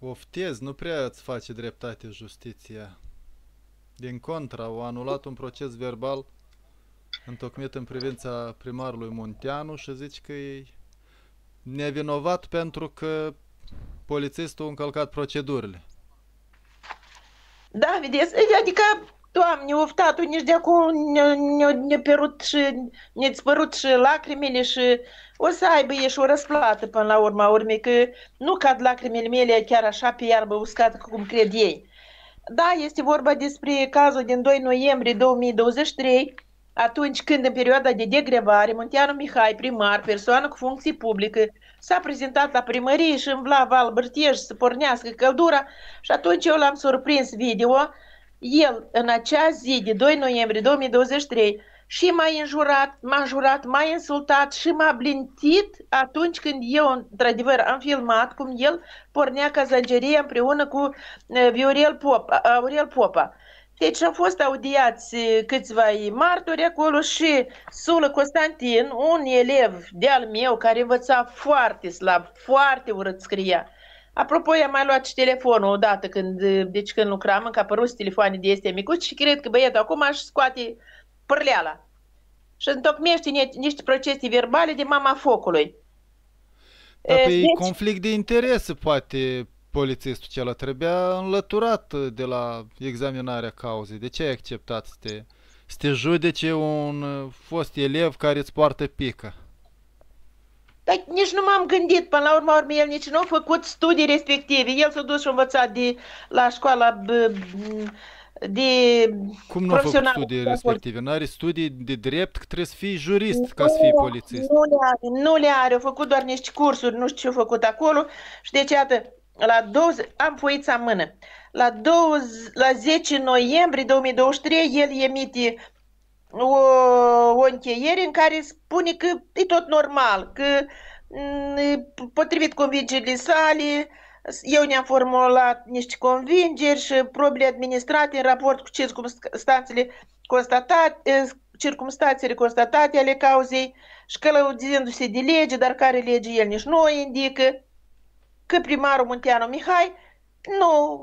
Oftez, nu prea îți face dreptate justiția. Din contra, au anulat un proces verbal întocmit în privința primarului Munteanu și zici că e nevinovat pentru că polițistul a încălcat procedurile. Da, vedeți? Adică Doamne, oftat, nici de acum ne, ne, ne perut și ne spărut și lacrimile și o să aibă ei și o răsplată până la urma urmei, că nu cad lacrimile mele chiar așa pe iarbă uscată cum cred ei. Da, este vorba despre cazul din 2 noiembrie 2023, atunci când în perioada de degrevare, Munteanu Mihai, primar, persoană cu funcții publică, s-a prezentat la primărie și în Vlava Albârtiești să pornească căldura și atunci eu l-am surprins video el în acea zi de 2 noiembrie 2023 și m-a injurat, m-a jurat, m-a insultat și m-a blintit atunci când eu, într-adevăr, am filmat cum el pornea cazangeria împreună cu Viorel Popa, Aurel Popa. Deci au fost audiați câțiva martori acolo și Sulă Constantin, un elev de-al meu care învăța foarte slab, foarte urât scria, Apropo, i-am mai luat și telefonul odată când, deci când lucram, încă apărut telefoane de este micuți și cred că băiatul acum aș scoate pârleala și întocmește niște procese verbale de mama focului. Dar pe păi deci... conflict de interes poate, polițistul cel trebuia înlăturat de la examinarea cauzei. De ce ai acceptat să te, să te judece un uh, fost elev care îți poartă pică? Dar nici nu m-am gândit, până la urma urmei, el nici nu a făcut studii respective. El s-a dus și a învățat de, la școala de Cum nu a făcut studii respective? Nu are studii de drept că trebuie să fii jurist nu, ca să fii polițist. Nu le are, nu le are. A făcut doar niște cursuri, nu știu ce a făcut acolo. Și deci, iată, la 20, am puița în mână. La, 20, la 10 noiembrie 2023 el emite o, o încheiere în care spune că e tot normal, că mm, potrivit convingerile sale, eu ne-am formulat niște convingeri și probele administrate în raport cu circumstanțele constatate, circumstanțele constatate ale cauzei și călăuzindu-se de lege, dar care lege el nici nu o indică, că primarul Munteanu Mihai nu,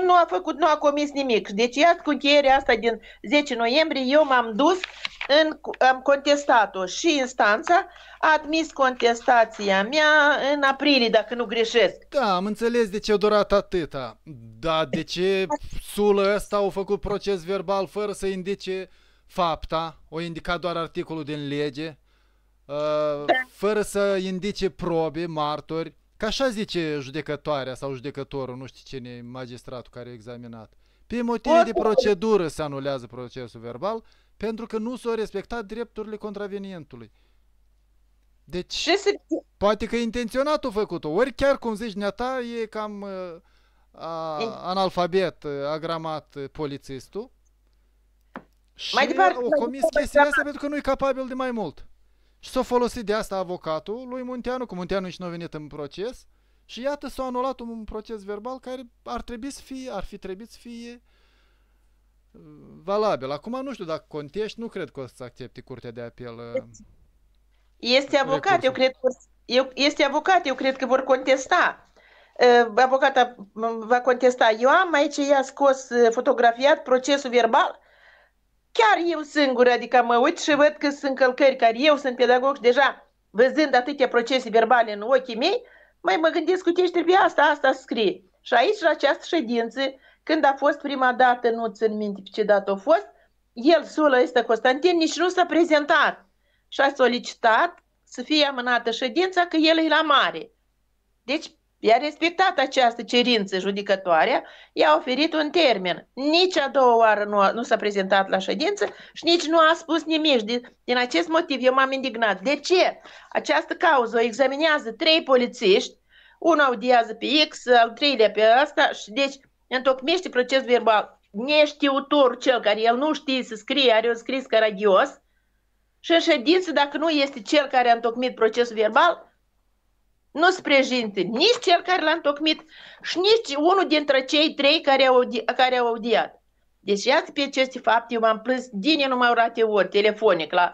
nu, nu a făcut, nu a comis nimic. Deci, iată, cu încheierea asta din 10 noiembrie, eu m-am dus, în, am contestat-o și instanța a admis contestația mea în aprilie, dacă nu greșesc. Da, am înțeles de ce a durat atâta. Da, de ce sulă asta au făcut proces verbal fără să indice fapta, o indicat doar articolul din lege, uh, da. fără să indice probe, martori, ca așa zice judecătoarea sau judecătorul, nu știu cine, magistratul care a examinat. Pe motive de procedură se anulează procesul verbal pentru că nu s-au respectat drepturile contravenientului. Deci, se... poate că intenționat o făcut-o. Ori chiar, cum zici, neata, e cam uh, a, analfabet, uh, agramat uh, polițistul. Și mai departe, au comis chestia asta pentru că nu e capabil de mai mult. Și s-a folosit de asta avocatul lui Munteanu, că Munteanu și nu a venit în proces. Și iată s-a anulat un proces verbal care ar trebui să fie, ar fi trebuit să fie uh, valabil. Acum nu știu dacă contești, nu cred că o să accepte curtea de apel. Uh, este avocat, eu cred că eu, este avocat, eu cred că vor contesta. Uh, avocata va contesta. Eu am aici, i-a scos fotografiat procesul verbal chiar eu singură, adică mă uit și văd că sunt călcări care eu sunt pedagog și deja văzând atâtea procese verbale în ochii mei, mai mă gândesc cu ce trebuie asta, asta scrie. Și aici, la această ședință, când a fost prima dată, nu țin minte pe ce dată a fost, el, Sulă, este Constantin, nici nu s-a prezentat și a solicitat să fie amânată ședința că el e la mare. Deci, I-a respectat această cerință judecătoare, i-a oferit un termen. Nici a doua oară nu, a, nu s-a prezentat la ședință și nici nu a spus nimic. Din, din acest motiv eu m-am indignat. De ce? Această cauză o examinează trei polițiști, unul audiază pe X, al treilea pe asta și deci întocmește proces verbal. Neștiutor cel care el nu știe să scrie, are un scris caragios și în ședință, dacă nu este cel care a întocmit procesul verbal, nu sprijinite nici cel care l-a întocmit și nici unul dintre cei trei care au, care au audiat. Deci iată pe aceste fapte, eu m-am plâns din enumărate ori, telefonic, la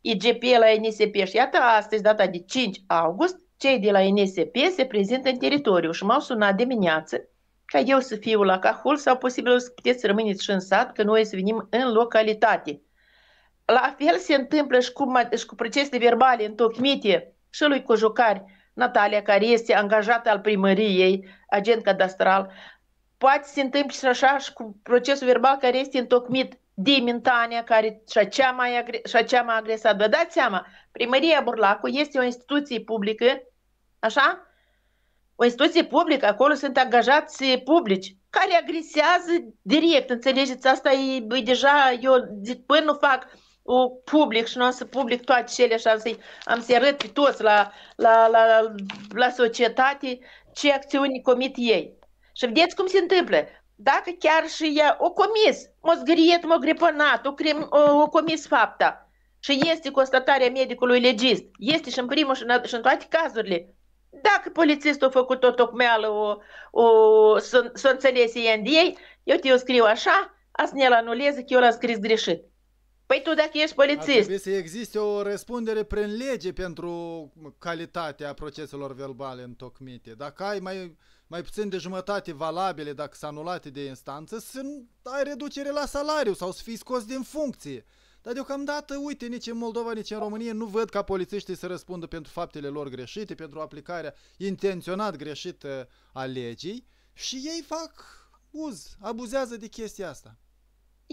IGP, la NSP și iată astăzi, data de 5 august, cei de la NSP se prezintă în teritoriu și m-au sunat dimineață ca eu să fiu la Cahul sau posibil să puteți rămâneți și în sat, că noi să venim în localitate. La fel se întâmplă și cu, și cu procesele verbale întocmite și lui Cojucari, Natalia, care este angajată al primăriei, agent cadastral, poate se întâmple și așa și cu procesul verbal care este întocmit de Mintania, care și-a cea mai, agre- și cea mai agresat. Vă dați seama, primăria Burlacu este o instituție publică, așa? O instituție publică, acolo sunt angajați publici, care agresează direct, înțelegeți? Asta e, e deja, eu zic, până nu fac o public și nu am să public toate cele și am să-i am să arăt pe toți la, la, la, la societate ce acțiuni comit ei. Și vedeți cum se întâmplă. Dacă chiar și ea o comis, o zgriet, o gripănat, o, crim, o, o comis fapta și este constatarea medicului legist, este și în primul și în, și în toate cazurile, dacă polițistul a făcut o tocmeală, o, o, să, să înțelese ei, eu te o scriu așa, asta ne-l anulez, că eu l-am scris greșit. Păi tu dacă ești polițist... Ar trebui să existe o răspundere prin lege pentru calitatea proceselor verbale întocmite. Dacă ai mai, mai puțin de jumătate valabile, dacă sunt anulate de instanță, să ai reducere la salariu sau să fii scos din funcție. Dar deocamdată, uite, nici în Moldova, nici în România nu văd ca polițiștii să răspundă pentru faptele lor greșite, pentru aplicarea intenționat greșită a legii și ei fac uz, abuzează de chestia asta.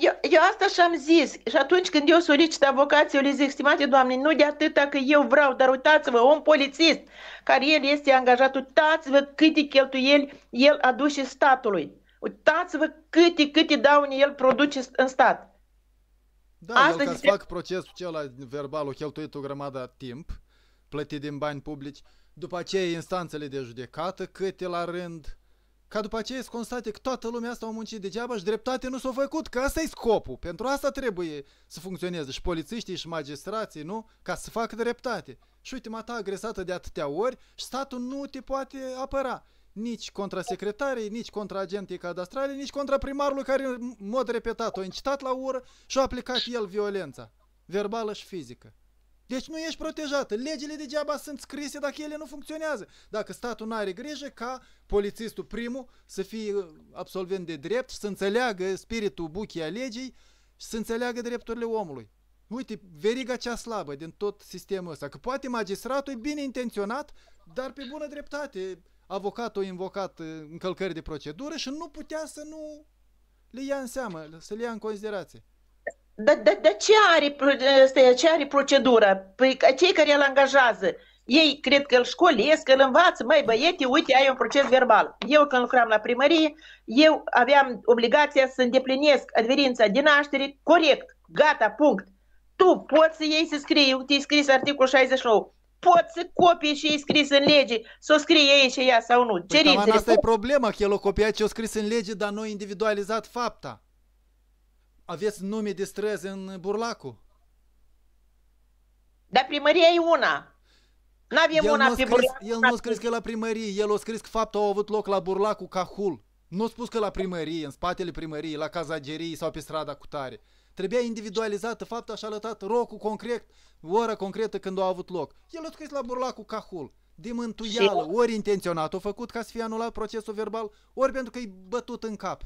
Eu, eu asta și-am zis. Și atunci când eu solicit avocație, eu le zic, stimate doamne, nu de atâta că eu vreau, dar uitați-vă, un polițist care el este angajat, uitați-vă câte cheltuieli el aduce statului. Uitați-vă câte, câte daune el produce în stat. Da, asta el ca zice... să fac procesul acela verbal, o cheltuit o grămadă timp, plătit din bani publici, după aceea instanțele de judecată, câte la rând, ca după aceea să constate că toată lumea asta a muncit degeaba și dreptate nu s-a făcut, că asta e scopul. Pentru asta trebuie să funcționeze și polițiștii și magistrații, nu? Ca să facă dreptate. Și uite, mata agresată de atâtea ori și statul nu te poate apăra. Nici contra secretarii, nici contra agenții cadastrale, nici contra primarului care în mod repetat o incitat la ură și a aplicat el violența verbală și fizică. Deci nu ești protejată. Legile degeaba sunt scrise dacă ele nu funcționează. Dacă statul nu are grijă ca polițistul primul să fie uh, absolvent de drept și să înțeleagă spiritul buchii a legii și să înțeleagă drepturile omului. Uite, veriga cea slabă din tot sistemul ăsta. Că poate magistratul e bine intenționat, dar pe bună dreptate avocatul a invocat uh, încălcări de procedură și nu putea să nu le ia în seamă, să le ia în considerație. Dar da, da, ce, ce are procedura? Păi cei care îl angajează, ei cred că îl școlesc, îl învață, mai băieți, uite, ai un proces verbal. Eu când lucram la primărie, eu aveam obligația să îndeplinesc adverința din naștere corect, gata, punct. Tu poți să iei să scrii, uite, ai scris articolul 69, poți să copii și e scris în lege, să o scrie ei și ea sau nu. Păi, asta e problema, că el o copia ce o scris în lege, dar nu individualizat fapta aveți nume de străzi în Burlacu? Dar primăria e una. N-avem una pe scris, Burlacu. El nu a scris că e la primărie, el a scris că faptul a avut loc la Burlacu Cahul. Nu a spus că la primărie, în spatele primăriei, la cazagerii sau pe strada cu tare. Trebuia individualizată faptul și lătat rocul concret, ora concretă când a avut loc. El a scris la Burlacu Cahul de mântuială, ori intenționat o făcut ca să fie anulat procesul verbal, ori pentru că e bătut în cap.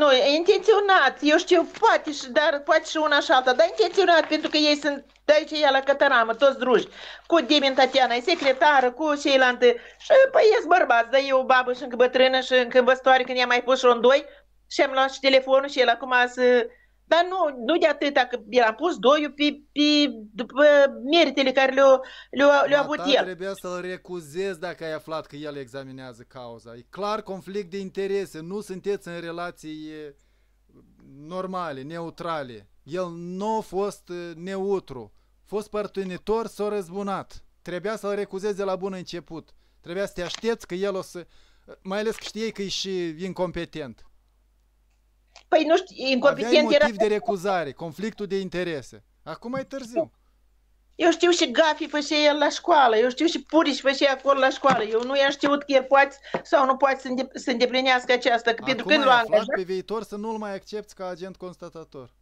Nu, intenționat, eu știu, poate și, dar poate și una și alta, dar intenționat, pentru că ei sunt de aici ea la Cătăramă, toți druși, cu Dimin Tatiana, e secretară, cu ceilalte, și păi ies bărbați, dar eu babă și încă bătrână și încă văstoare când i-am mai pus și doi și am luat și telefonul și el acum să dar nu, nu de atâta, că el a pus doiul pe, pe, după meritele care le au le le avut el. trebuie să-l recuzezi dacă ai aflat că el examinează cauza. E clar conflict de interese, nu sunteți în relații normale, neutrale. El nu a fost neutru, a fost părtunitor, s-a răzbunat. Trebuia să-l recuzezi de la bun început. Trebuia să te aștepți că el o să... Mai ales că știi că e și incompetent. Păi nu știu, incompetent motiv era... de recuzare, conflictul de interese. Acum e târziu. Eu știu și Gafi făcea el la școală, eu știu și Puriș făcea acolo la școală. Eu nu i-am știut că el poate sau nu poate să, îndeplinească aceasta. Că pentru când l-am pe viitor să nu-l mai accepti ca agent constatator.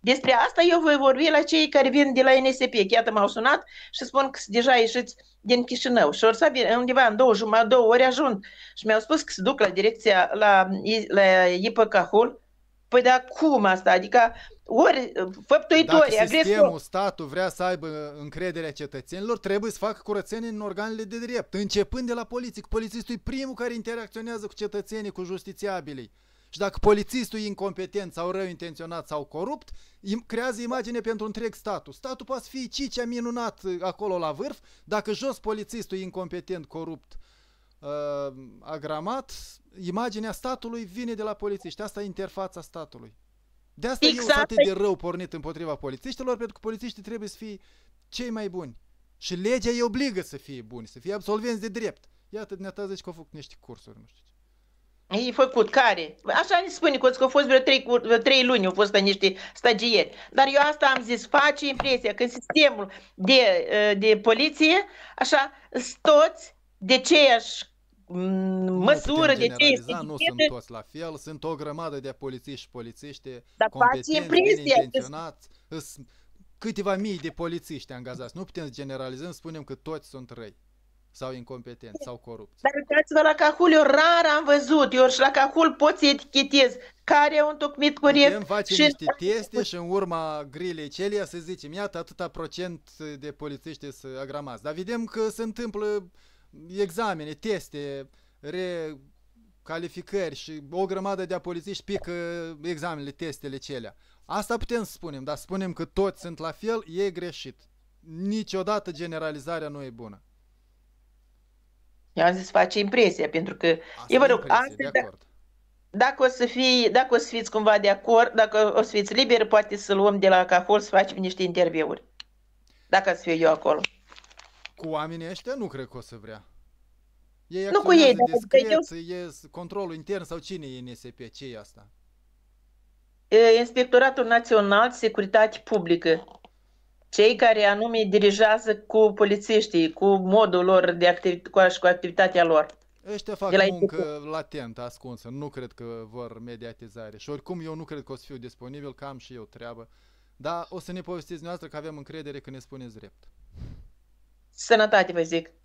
Despre asta eu voi vorbi la cei care vin de la NSP. Iată, m-au sunat și spun că deja ieșiți din Chișinău. Și ori să undeva în două, jumătate, două ori ajung. Și mi-au spus că se duc la direcția, la, la IPK Hall, Păi dar cum asta? Adică ori făptuitori, Dacă agresor... sistemul, statul vrea să aibă încrederea cetățenilor, trebuie să facă curățenie în organele de drept, începând de la poliție. Polițistul e primul care interacționează cu cetățenii, cu justițiabilii. Și dacă polițistul e incompetent sau rău intenționat sau corupt, creează imagine pentru întreg statul. Statul poate fi cicea minunat acolo la vârf, dacă jos polițistul e incompetent, corupt, uh, uh, agramat, imaginea statului vine de la polițiști. Asta e interfața statului. De asta exact. eu atât de rău pornit împotriva polițiștilor, pentru că polițiștii trebuie să fie cei mai buni. Și legea îi obligă să fie buni, să fie absolvenți de drept. Iată, dumneata zici că au făcut niște cursuri, nu știu ei făcut, care? Așa ne spune că au fost vreo trei, vreo trei luni, au fost niște stagieri. Dar eu asta am zis, face impresia că sistemul de, uh, de poliție, așa, toți de aceeași măsură de ce este Nu sunt toți la fel, sunt o grămadă de polițiști și polițiști Dar competenți, bine intenționați, câteva mii de polițiști angajați. Nu putem să generalizăm, spunem că toți sunt răi sau incompetenți sau corupți. Dar uitați-vă la Cahul, eu rar am văzut, eu și la Cahul pot să etichetez care au întocmit corect. Putem face și... niște teste și în urma grilei celea să zicem, iată atâta procent de polițiști să agramați. Dar vedem că se întâmplă examene, teste, recalificări și o grămadă de apolițiști pică examenele, testele celea. Asta putem să spunem, dar spunem că toți sunt la fel, e greșit. Niciodată generalizarea nu e bună. Eu am zis face impresia, pentru că asta eu vă rog, impresie, de da- acord. Dacă o, să fii, dacă o să fiți cumva de acord, dacă o să fiți liberi, poate să luăm de la Cahol să facem niște interviuri. Dacă să fiu eu acolo cu oamenii ăștia nu cred că o să vrea. Ei nu cu ei, dar discret, eu... e controlul intern sau cine e NSP? ce e asta? E, Inspectoratul Național de Securitate Publică. Cei care anume dirigează cu polițiștii, cu modul lor de activitate, cu, cu activitatea lor. Ăștia fac la muncă IPP. latentă, ascunsă. Nu cred că vor mediatizare. Și oricum eu nu cred că o să fiu disponibil, că am și eu treabă. Dar o să ne povestiți noastră că avem încredere că ne spuneți drept. Sănătate, vă zic!